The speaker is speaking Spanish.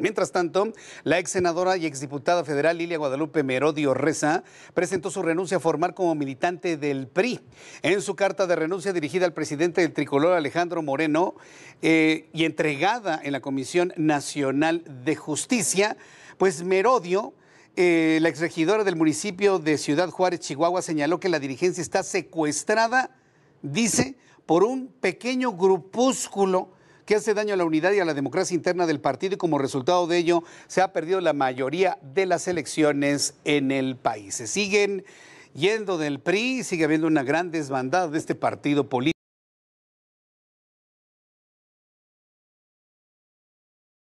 Mientras tanto, la ex senadora y exdiputada federal Lilia Guadalupe Merodio Reza presentó su renuncia a formar como militante del PRI. En su carta de renuncia dirigida al presidente del tricolor Alejandro Moreno eh, y entregada en la Comisión Nacional de Justicia, pues Merodio eh, la exregidora del municipio de Ciudad Juárez, Chihuahua, señaló que la dirigencia está secuestrada, dice, por un pequeño grupúsculo que hace daño a la unidad y a la democracia interna del partido y como resultado de ello se ha perdido la mayoría de las elecciones en el país. Se siguen yendo del PRI, sigue habiendo una gran desbandada de este partido político.